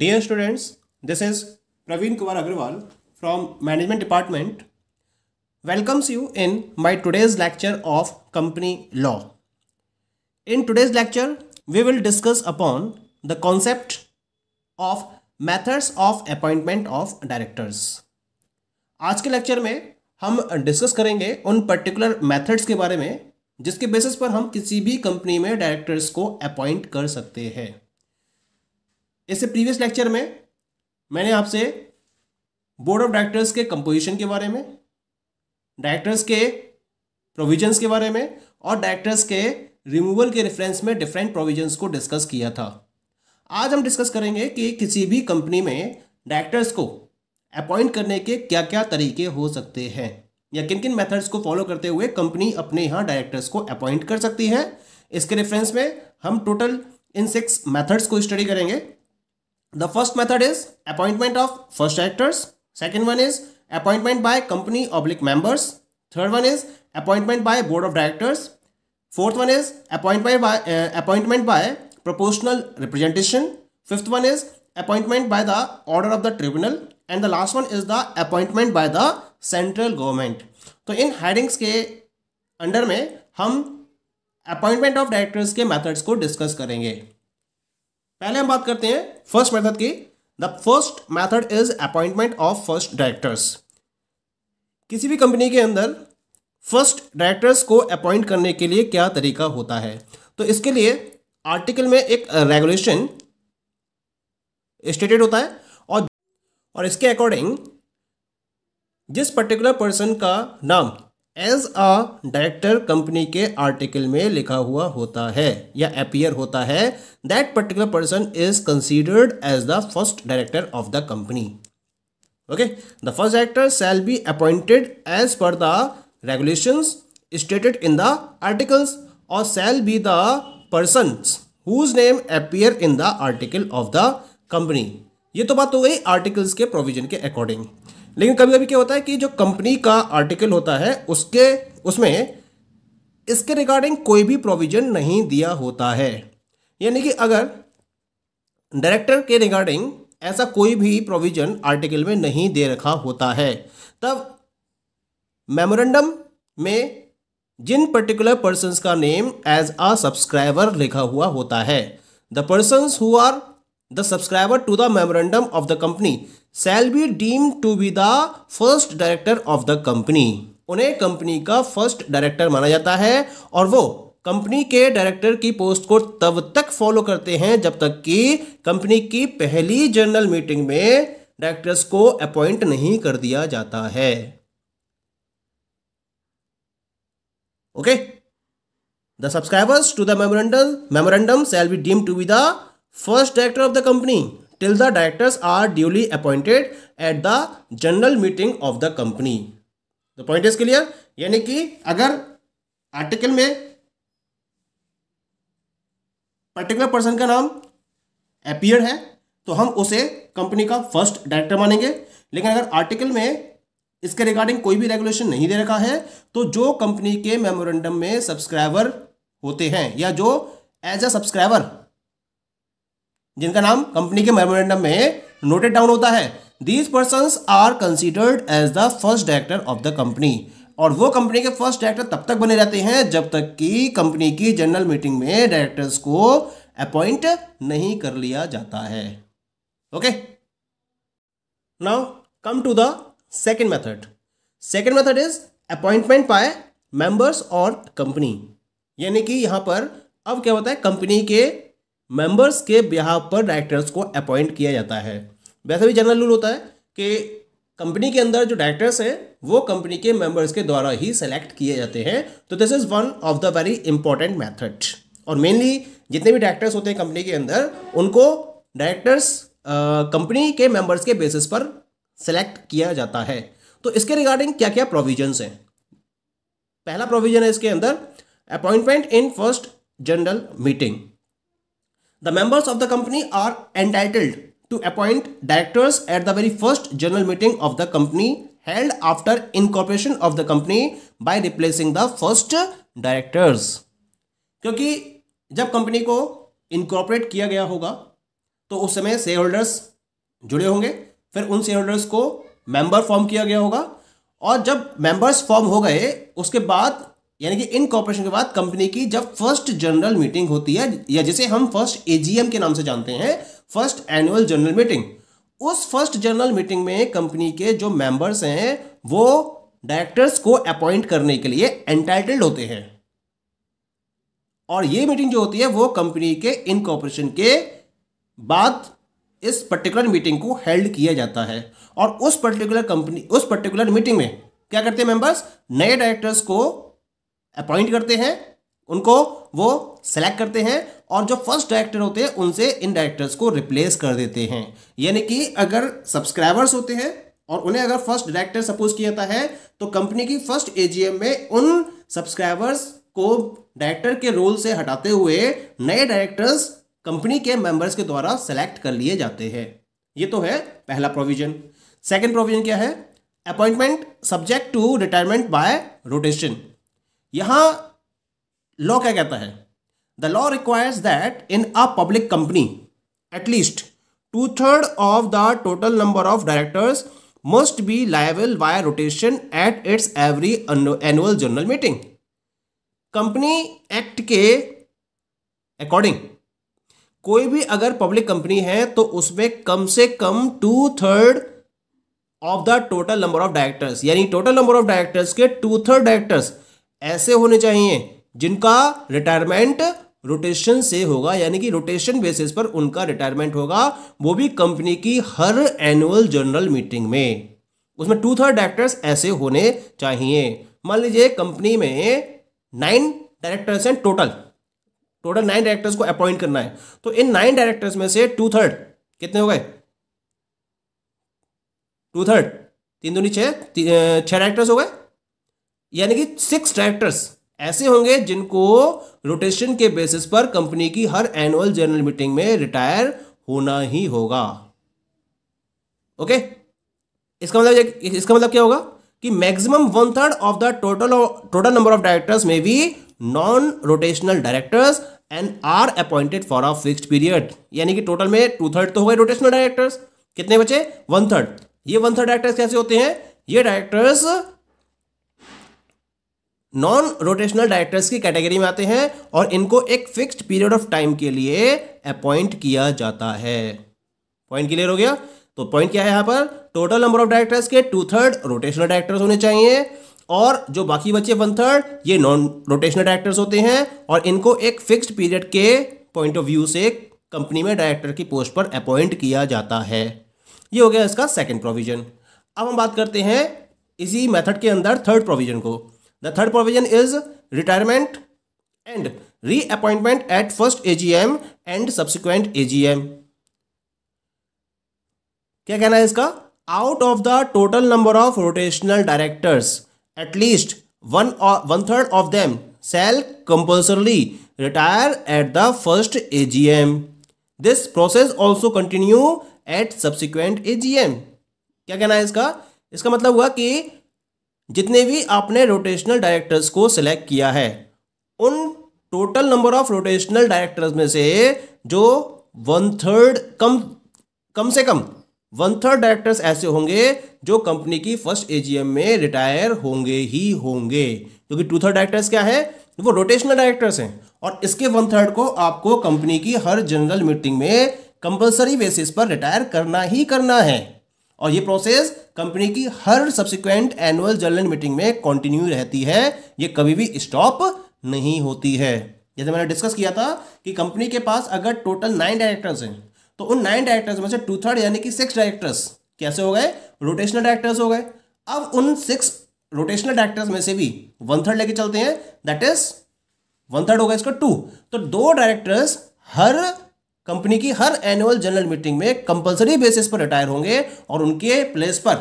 Dear students this is Praveen Kumar Agrawal from management department welcomes you in my today's lecture of company law in today's lecture we will discuss upon the concept of methods of appointment of directors आज के lecture में हम discuss करेंगे उन particular methods के बारे में जिसके बेसिस पर हम किसी भी कंपनी में डायरेक्टर्स को अपॉइंट कर सकते हैं इससे प्रीवियस लेक्चर में मैंने आपसे बोर्ड ऑफ डायरेक्टर्स के कंपोजिशन के बारे में डायरेक्टर्स के प्रोविजंस के बारे में और डायरेक्टर्स के रिमूवल के रेफरेंस में डिफरेंट प्रोविजंस को डिस्कस किया था आज हम डिस्कस करेंगे कि किसी भी कंपनी में डायरेक्टर्स को अपॉइंट करने के क्या क्या तरीके हो सकते हैं या किन किन मेथड्स को फॉलो करते हुए कंपनी अपने यहाँ डायरेक्टर्स को अपॉइंट कर सकती है इसके रेफरेंस में हम टोटल इन सिक्स मेथड्स को स्टडी करेंगे The first method is appointment of first directors. Second one is appointment by company oblique members. Third one is appointment by board of directors. Fourth one is appointment by, uh, appointment by proportional representation. Fifth one is appointment by the order of the tribunal. And the last one is the appointment by the central government तो इन headings के under में हम appointment of directors के methods को discuss करेंगे पहले हम बात करते हैं फर्स्ट मेथड की the first method is appointment of first directors किसी भी कंपनी के अंदर फर्स्ट डायरेक्टर्स को अपॉइंट करने के लिए क्या तरीका होता है तो इसके लिए आर्टिकल में एक रेगुलेशन स्टेटेड होता है और और इसके अकॉर्डिंग जिस पर्टिकुलर पर्सन का नाम एज अ डायरेक्टर कंपनी के आर्टिकल में लिखा हुआ होता है या अपियर होता है that particular person is considered as the first director of the company okay the first director shall be appointed as per the regulation stated in the articles और shall be the person whose name appear in the article of the company ये तो बात हो गई articles के provision के according लेकिन कभी कभी क्या होता है कि जो कंपनी का आर्टिकल होता है उसके उसमें इसके रिगार्डिंग कोई भी प्रोविजन नहीं दिया होता है यानी कि अगर डायरेक्टर के रिगार्डिंग ऐसा कोई भी प्रोविजन आर्टिकल में नहीं दे रखा होता है तब मेमोरेंडम में जिन पर्टिकुलर पर्सन का नेम एज अ सब्सक्राइबर लिखा हुआ होता है the persons who are the subscriber to the memorandum of the company shall be deemed to be the first director of the company उन्हें कंपनी का first director माना जाता है और वो कंपनी के डायरेक्टर की पोस्ट को तब तक फॉलो करते हैं जब तक कि कंपनी की पहली जनरल मीटिंग में डायरेक्टर्स को अपॉइंट नहीं कर दिया जाता है okay the subscribers to the memorandum memorandum shall be deem to be the first director of the company till the directors are duly appointed at the general meeting of the company the point is clear यानी कि अगर article में particular person का नाम appear है तो हम उसे कंपनी का फर्स्ट डायरेक्टर मानेंगे लेकिन अगर आर्टिकल में इसके रिगार्डिंग कोई भी रेगुलेशन नहीं दे रखा है तो जो कंपनी के मेमोरेंडम में सब्सक्राइबर होते हैं या जो एज अ सब्सक्राइबर जिनका नाम कंपनी के मेमोरेंडम में नोटेड डाउन होता है these person are considered as the first director of the company और वो कंपनी के फर्स्ट डायरेक्टर तब तक बने रहते हैं जब तक कि कंपनी की जनरल मीटिंग में डायरेक्टर्स को अपॉइंट नहीं कर लिया जाता है okay now come to the second method second method is appointment by members और कंपनी यानी कि यहां पर अब क्या होता है कंपनी के मेंबर्स के बिहाव पर डायरेक्टर्स को अपॉइंट किया जाता है वैसे भी जनरल रूल होता है कि कंपनी के अंदर जो डायरेक्टर्स हैं वो कंपनी के मेंबर्स के द्वारा ही सेलेक्ट किए जाते हैं तो this is one of the very important method और मेनली जितने भी डायरेक्टर्स होते हैं कंपनी के अंदर उनको डायरेक्टर्स कंपनी के मेंबर्स के बेसिस पर सेलेक्ट किया जाता है तो इसके रिगार्डिंग क्या क्या प्रोविजंस हैं पहला प्रोविजन है इसके अंदर appointment in first general meeting The members of the company are entitled to appoint directors at the very first general meeting of the company held after incorporation of the company by replacing the first directors क्योंकि जब company को incorporate किया गया होगा तो उस समय share holders जुड़े होंगे फिर उन शेयर होल्डर्स को मेंबर फॉर्म किया गया होगा और जब मेंबर्स फॉर्म हो गए उसके बाद यानी कि कॉपरेशन के बाद कंपनी की जब फर्स्ट जनरल मीटिंग होती है या जिसे हम फर्स्ट एजीएम के नाम से जानते हैं फर्स्ट एनुअल जनरल मीटिंग उस फर्स्ट जनरल मीटिंग में कंपनी के जो मेंबर्स हैं वो डायरेक्टर्स को अपॉइंट करने के लिए एंटाइटल्ड होते हैं और ये मीटिंग जो होती है वो कंपनी के इनकॉर्पोरेशन के बाद इस पर्टिकुलर मीटिंग को हेल्ड किया जाता है और उस पर्टिकुलर कंपनी उस पर्टिकुलर मीटिंग में क्या करते हैं मेंबर्स नए डायरेक्टर्स को अपॉइंट करते हैं उनको वो सेलेक्ट करते हैं और जो फर्स्ट डायरेक्टर होते हैं उनसे इन डायरेक्टर्स को रिप्लेस कर देते हैं यानी कि अगर सब्सक्राइबर्स होते हैं और उन्हें अगर फर्स्ट डायरेक्टर सपोज किया जाता है तो कंपनी की फर्स्ट एजीएम में उन सब्सक्राइबर्स को डायरेक्टर के रोल से हटाते हुए नए डायरेक्टर्स कंपनी के मेंबर्स के द्वारा सेलेक्ट कर लिए जाते हैं ये तो है पहला प्रोविजन सेकंड प्रोविजन क्या है appointment subject to retirement by rotation यहां लॉ क्या कहता है the law requires that in a public company at least two third of the total number of directors must be liable by rotation at its every annual general meeting company act के according कोई भी अगर public company है तो उसमें कम से कम two third of the total number of directors यानी टोटल नंबर ऑफ डायरेक्टर्स के टू थर्ड डायरेक्टर्स ऐसे होने चाहिए जिनका रिटायरमेंट रोटेशन से होगा यानी कि रोटेशन बेसिस पर उनका रिटायरमेंट होगा वो भी कंपनी की हर एनुअल जनरल मीटिंग में उसमें टू थर्ड डायरेक्टर्स ऐसे होने चाहिए मान लीजिए कंपनी में नाइन डायरेक्टर्स हैं टोटल टोटल नाइन डायरेक्टर्स को अपॉइंट करना है तो इन नाइन डायरेक्टर्स में से टू थर्ड कितने हो गए टू थर्ड तीन दो छः छः डायरेक्टर्स हो गए यानी कि सिक्स डायरेक्टर्स ऐसे होंगे जिनको रोटेशन के बेसिस पर कंपनी की हर एनुअल जनरल मीटिंग में रिटायर होना ही होगा ओके इसका मतलब इसका मतलब क्या होगा कि maximum one third of the total total number of directors में भी non rotational directors and are appointed for a fixed period यानी कि टोटल में टू थर्ड तो हो गए रोटेशनल डायरेक्टर्स कितने बचे वन थर्ड ये वन थर्ड डायरेक्टर्स कैसे होते हैं ये डायरेक्टर्स नॉन रोटेशनल डायरेक्टर्स की कैटेगरी में आते हैं और इनको एक फिक्स्ड पीरियड ऑफ टाइम के लिए अपॉइंट किया जाता है पॉइंट क्लियर हो गया तो पॉइंट क्या है यहाँ पर टोटल नंबर ऑफ डायरेक्टर्स के टू थर्ड रोटेशनल डायरेक्टर्स होने चाहिए और जो बाकी बचे वन थर्ड ये नॉन रोटेशनल डायरेक्टर्स होते हैं और इनको एक फिक्स्ड पीरियड के पॉइंट ऑफ व्यू से कंपनी में डायरेक्टर की पोस्ट पर अपॉइंट किया जाता है ये हो गया इसका सेकेंड प्रोविजन अब हम बात करते हैं इसी मेथड के अंदर थर्ड प्रोविजन को the third provision is retirement and reappointment at first AGM and subsequent AGM क्या कहना है इसका out of the total number of rotational directors at least one one third of them shall compulsorily retire at the first AGM this process also continue at subsequent AGM क्या कहना है इसका इसका मतलब हुआ कि जितने भी आपने रोटेशनल डायरेक्टर्स को सिलेक्ट किया है उन total number of rotational directors में से जो वन थर्ड कम कम से कम वन थर्ड डायरेक्टर्स ऐसे होंगे जो कंपनी की फर्स्ट एजीएम में रिटायर होंगे ही होंगे क्योंकि टू थर्ड डायरेक्टर्स क्या है वो रोटेशनल डायरेक्टर्स हैं और इसके वन थर्ड को आपको कंपनी की हर जनरल मीटिंग में कंपलसरी बेसिस पर रिटायर करना ही करना है और ये प्रोसेस कंपनी की हर सब्सिक्वेंट एनुअल जनरल मीटिंग में कंटिन्यू रहती है ये कभी भी स्टॉप नहीं होती है जैसे मैंने डिस्कस किया था कि कंपनी के पास अगर टोटल नाइन डायरेक्टर्स हैं तो उन नाइन डायरेक्टर्स में से टू थर्ड यानी कि सिक्स डायरेक्टर्स कैसे हो गए रोटेशनल डायरेक्टर्स हो गए अब उन सिक्स रोटेशनल डायरेक्टर्स में से भी वन थर्ड लेके चलते हैं दैट इज वन थर्ड हो गए इसका टू तो दो डायरेक्टर्स हर कंपनी की हर एनुअल जनरल मीटिंग में कंपलसरी बेसिस पर रिटायर होंगे और उनके प्लेस पर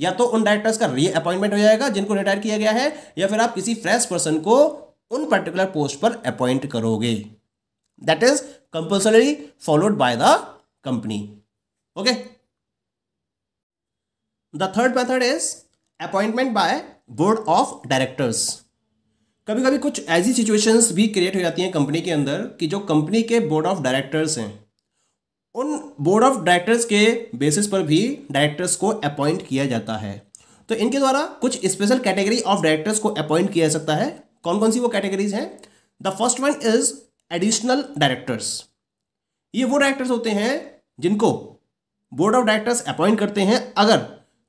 या तो उन डायरेक्टर्स का री अपॉइंटमेंट हो जाएगा जिनको रिटायर किया गया है या फिर आप किसी फ्रेश पर्सन को उन पर्टिकुलर पोस्ट पर अपॉइंट करोगे that is compulsory followed by the company okay the third method is appointment by board of directors कभी कभी कुछ ऐसी सिचुएशंस भी क्रिएट हो जाती हैं कंपनी के अंदर कि जो कंपनी के बोर्ड ऑफ डायरेक्टर्स हैं उन बोर्ड ऑफ डायरेक्टर्स के बेसिस पर भी डायरेक्टर्स को अपॉइंट किया जाता है तो इनके द्वारा कुछ स्पेशल कैटेगरी ऑफ डायरेक्टर्स को अपॉइंट किया जा सकता है कौन कौन सी वो कैटेगरीज हैं the first one is additional directors ये वो डायरेक्टर्स होते हैं जिनको बोर्ड ऑफ डायरेक्टर्स अपॉइंट करते हैं अगर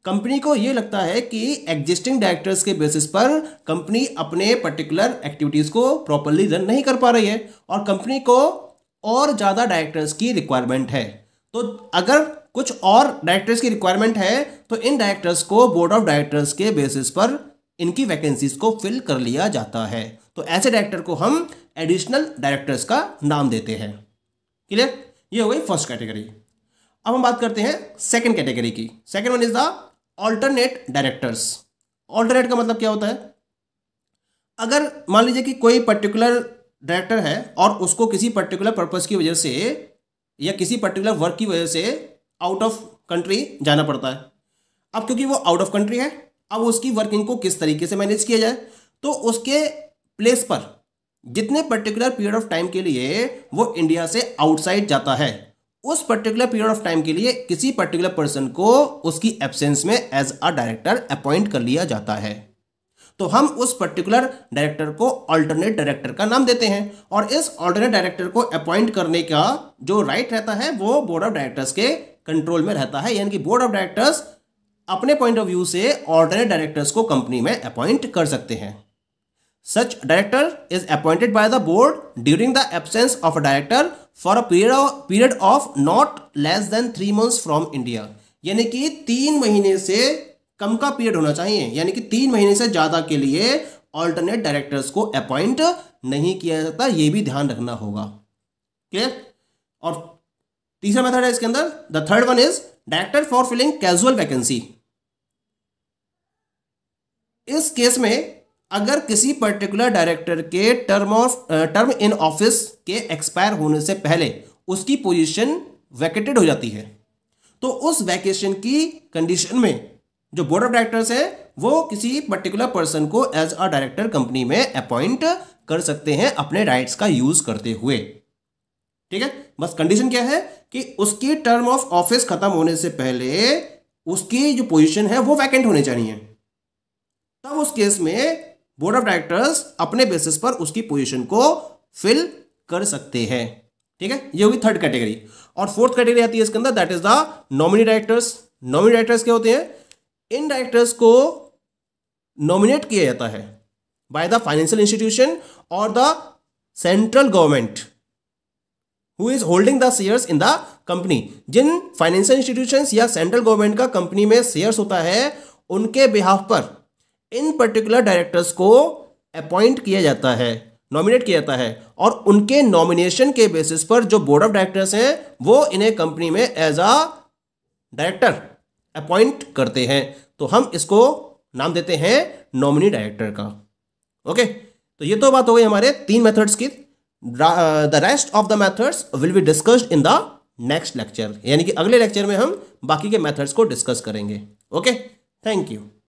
कंपनी को यह लगता है कि एग्जिस्टिंग डायरेक्टर्स के बेसिस पर कंपनी अपने पर्टिकुलर एक्टिविटीज़ को प्रॉपरली रन नहीं कर पा रही है और कंपनी को और ज़्यादा डायरेक्टर्स की रिक्वायरमेंट है तो अगर कुछ और डायरेक्टर्स की रिक्वायरमेंट है तो इन डायरेक्टर्स को बोर्ड ऑफ डायरेक्टर्स के बेसिस पर इनकी वैकेंसीज को फिल कर लिया जाता है तो ऐसे डायरेक्टर को हम एडिशनल डायरेक्टर्स का नाम देते हैं क्लियर ये हो गई फर्स्ट कैटेगरी अब हम बात करते हैं सेकंड कैटेगरी की second one is the alternate directors alternate का मतलब क्या होता है अगर मान लीजिए कि कोई पर्टिकुलर डायरेक्टर है और उसको किसी पर्टिकुलर पर्पज़ की वजह से या किसी पर्टिकुलर वर्क की वजह से आउट ऑफ कंट्री जाना पड़ता है अब क्योंकि वो आउट ऑफ कंट्री है अब उसकी वर्किंग को किस तरीके से मैनेज किया जाए तो उसके प्लेस पर जितने पर्टिकुलर पीरियड ऑफ टाइम के लिए वो इंडिया से आउटसाइड जाता है उस पर्टिकुलर पीरियड ऑफ टाइम के लिए किसी पर्टिकुलर पर्सन को उसकी एब्सेंस में एज अ डायरेक्टर अपॉइंट कर लिया जाता है तो हम उस पर्टिकुलर डायरेक्टर को अल्टरनेट डायरेक्टर का नाम देते हैं और इस अल्टरनेट डायरेक्टर को अपॉइंट करने का जो राइट रहता है वो बोर्ड ऑफ डायरेक्टर्स के कंट्रोल में रहता है यानी कि बोर्ड ऑफ डायरेक्टर्स अपने पॉइंट ऑफ व्यू से ऑर्डिनेट डायरेक्टर्स को कंपनी में अपॉइंट कर सकते हैं such director is appointed by the board during the absence of a director for a period period of not less than three months from India यानी कि तीन महीने से कम का पीरियड होना चाहिए यानी कि तीन महीने से ज़्यादा के लिए ऑल्टरनेट डायरेक्टर्स को अपॉइंट नहीं किया जाता ये भी ध्यान रखना होगा क्लियर और तीसरा मेथड है इसके अंदर the third one is director for filling casual vacancy इस केस में अगर किसी पर्टिकुलर डायरेक्टर के term of term in office के एक्सपायर होने से पहले उसकी पोजीशन वैकेटेड हो जाती है तो उस वैकेशन की कंडीशन में जो बोर्ड ऑफ डायरेक्टर्स है वो किसी पर्टिकुलर पर्सन को एज अ डायरेक्टर कंपनी में अपॉइंट कर सकते हैं अपने राइट्स का यूज करते हुए ठीक है बस कंडीशन क्या है कि उसकी टर्म ऑफ ऑफिस खत्म होने से पहले उसकी जो पोजीशन है वो वैकेंट होनी चाहिए तब उस केस में बोर्ड ऑफ डायरेक्टर्स अपने बेसिस पर उसकी पोजीशन को फिल कर सकते हैं ठीक है ये होगी थर्ड कैटेगरी और फोर्थ कैटेगरी आती है इसके अंदर that is the nominee directors nominee directors क्या होते हैं इन डायरेक्टर्स को नॉमिनेट किया जाता है बाय द फाइनेंशियल इंस्टीट्यूशन और the central government who is holding the shares in the company जिन फाइनेंशियल इंस्टीट्यूशन या सेंट्रल गवर्नमेंट का कंपनी में शेयर्स होता है उनके बिहाफ पर इन पर्टिकुलर डायरेक्टर्स को अपॉइंट किया जाता है नॉमिनेट किया जाता है और उनके नॉमिनेशन के बेसिस पर जो बोर्ड ऑफ डायरेक्टर्स हैं वो इन्हें कंपनी में एज अ डायरेक्टर अपॉइंट करते हैं तो हम इसको नाम देते हैं नॉमिनी डायरेक्टर का ओके तो ये तो बात हो गई हमारे तीन मेथड्स की the rest of the methods will be discussed in the next lecture यानी कि अगले लेक्चर में हम बाकी के मेथड्स को डिस्कस करेंगे ओके थैंक यू